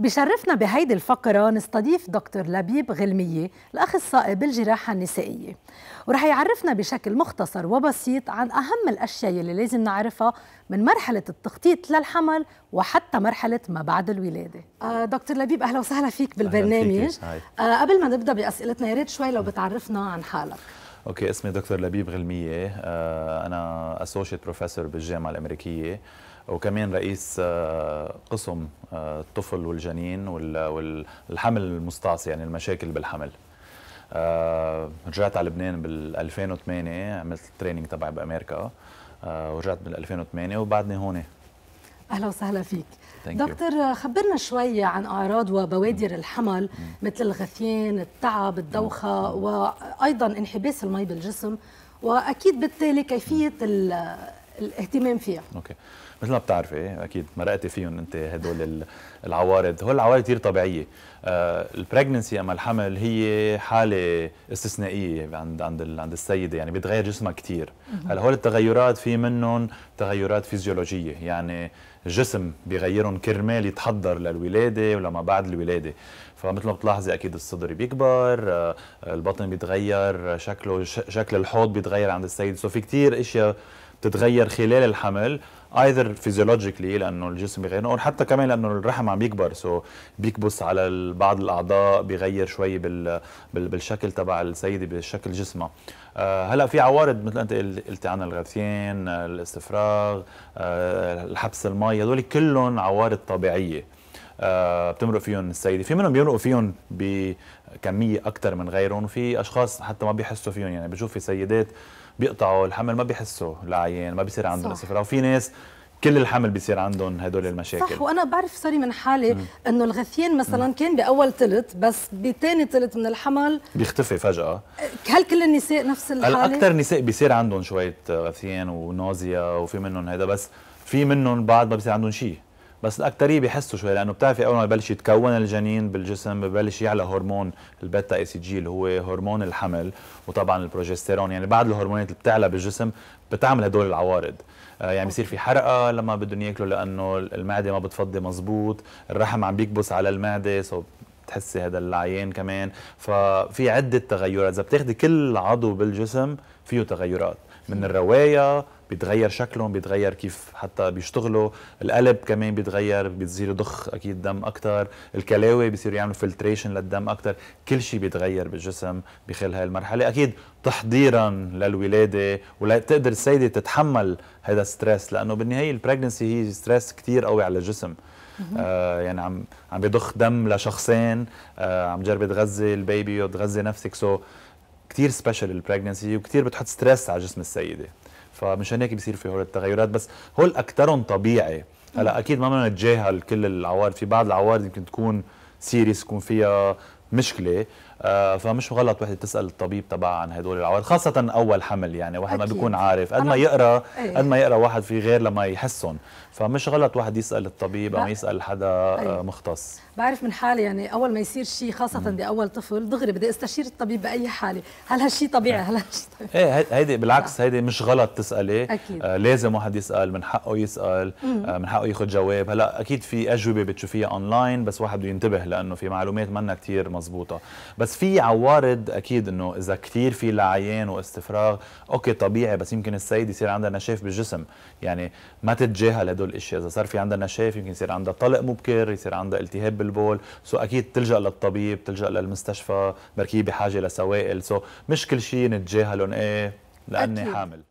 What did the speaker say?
بشرفنا بهيدي الفقرة نستضيف دكتور لبيب غلمية الأخصائي بالجراحة النسائية ورح يعرفنا بشكل مختصر وبسيط عن أهم الأشياء اللي لازم نعرفها من مرحلة التخطيط للحمل وحتى مرحلة ما بعد الولادة آه، دكتور لبيب أهلا وسهلا فيك بالبرنامج آه، قبل ما نبدأ بأسئلتنا يا ريت شوي لو بتعرفنا عن حالك اوكي اسمي دكتور لبيب غلميه آه، انا اسوشيت بروفيسور بالجامعه الامريكيه وكمان رئيس آه، قسم آه، الطفل والجنين والحمل المستعصي يعني المشاكل بالحمل آه، رجعت على لبنان بال 2008 عملت تريننج تبعي بامريكا ورجعت بال 2008 وبعدني هون اهلا وسهلا فيك Thank دكتور you. خبرنا شوي عن اعراض وبوادر الحمل mm. مثل الغثيان التعب الدوخه mm. وايضا انحباس المي بالجسم واكيد بالتالي كيفيه الاهتمام فيها اوكي مثل ما بتعرفي اكيد مرقتي فيهم انت هدول العوارض هول العوارض كثير طبيعيه آه، البريجننسي اما الحمل هي حاله استثنائيه عند عند عند السيده يعني بيتغير جسمها كثير هلا هول التغيرات في منهم تغيرات فيزيولوجيه يعني الجسم بيغيرهم كرمال يتحضر للولاده ولما بعد الولاده فمثل ما بتلاحظي اكيد الصدر بيكبر آه، البطن بيتغير شكله شكل الحوض بيتغير عند السيد سو في كثير اشياء تتغير خلال الحمل ايذر فيزيولوجيكلي لانه الجسم بيغير او حتى كمان لانه الرحم عم يكبر سو so بيكبس على بعض الاعضاء بيغير شوي بال بالشكل تبع السيده بشكل جسمها آه هلا في عوارض مثل انت قلتي عنها الغثيان آه، الاستفراغ آه الحبس المي هذول كلهم عوارض طبيعيه آه، بتمرق فيهم السيده في منهم بيمرقوا فيهم بكميه اكثر من غيرهم وفي اشخاص حتى ما بيحسوا فيهم يعني بشوف في سيدات بيقطعوا الحمل ما بيحسوا العيان ما بيصير عندهم السفرة وفي ناس كل الحمل بيصير عندهم هدول المشاكل صح وانا بعرف سوري من حالي انه الغثيان مثلا مم. كان باول ثلث بس بثاني ثلث من الحمل بيختفي فجاه هل كل النساء نفس الحاله اكثر نساء بيصير عندهم شويه غثيان ونوزيا وفي منهم هذا بس في منهم بعد ما بيصير عندهم شيء بس الاكثريه بيحسوا شوي لانه بتعرفي اول ما ببلش يتكون الجنين بالجسم ببلش يعلى هرمون البيتا اي سي جي اللي هو هرمون الحمل وطبعا البروجستيرون يعني بعض الهرمونات اللي بتعلى بالجسم بتعمل هدول العوارض آه، يعني بصير في حرقه لما بدهم ياكلوا لانه المعده ما بتفضي مزبوط الرحم عم بيكبس على المعده سو بتحسي هذا العيان كمان ففي عده تغيرات اذا بتاخذي كل عضو بالجسم فيه تغيرات من الروايه بيتغير شكلهم بيتغير كيف حتى بيشتغلوا القلب كمان بيتغير بتصير يضخ اكيد دم اكثر الكلاوي بيصير يعملوا فلتريشن للدم اكثر كل شيء بيتغير بالجسم بخلال هاي المرحله اكيد تحضيرا للولاده ولتقدر السيده تتحمل هذا الستريس لانه بالنهايه البريجنسي هي ستريس كثير قوي على الجسم آه يعني عم عم بيضخ دم لشخصين آه عم جرب تغذي البيبي وتغذي نفسك سو so كثير سبيشال البريجنسي وكثير بتحط ستريس على جسم السيده فمشان هيك بيصير في هول التغيرات بس هول اكثرهم طبيعي هلا اكيد ما بدنا نتجاهل كل العوارض في بعض العوارض يمكن تكون سيريس يكون فيها مشكله آه، فمش غلط وحده تسال الطبيب تبعها عن هدول العوارض خاصه اول حمل يعني واحد ما بيكون عارف قد ما يقرا إيه. قد ما يقرا واحد في غير لما يحسهم فمش غلط واحد يسال الطبيب او يسال حدا أيه. مختص بعرف من حالي يعني اول ما يصير شيء خاصه باول طفل دغري بدي استشير الطبيب باي حاله هل هالشيء طبيعي هل هالشيء طبيعي ايه, إيه، هيدي بالعكس هيدي مش غلط تسالي أكيد. آه لازم واحد يسال من حقه يسال آه من حقه ياخذ جواب هلا اكيد في اجوبه بتشوفيها اونلاين بس واحد بده ينتبه لانه في معلومات منا كثير مزبوطه بس بس في عوارض اكيد انه اذا كثير في لعيان واستفراغ اوكي طبيعي بس يمكن السيد يصير عندها نشاف بالجسم يعني ما تتجاهل هدول الاشياء اذا صار في عندها نشاف يمكن يصير عندها طلق مبكر يصير عندها التهاب بالبول سو اكيد تلجا للطبيب تلجا للمستشفى بركي بحاجه لسوائل سو مش كل شيء نتجاهله ايه لاني أكيد. حامل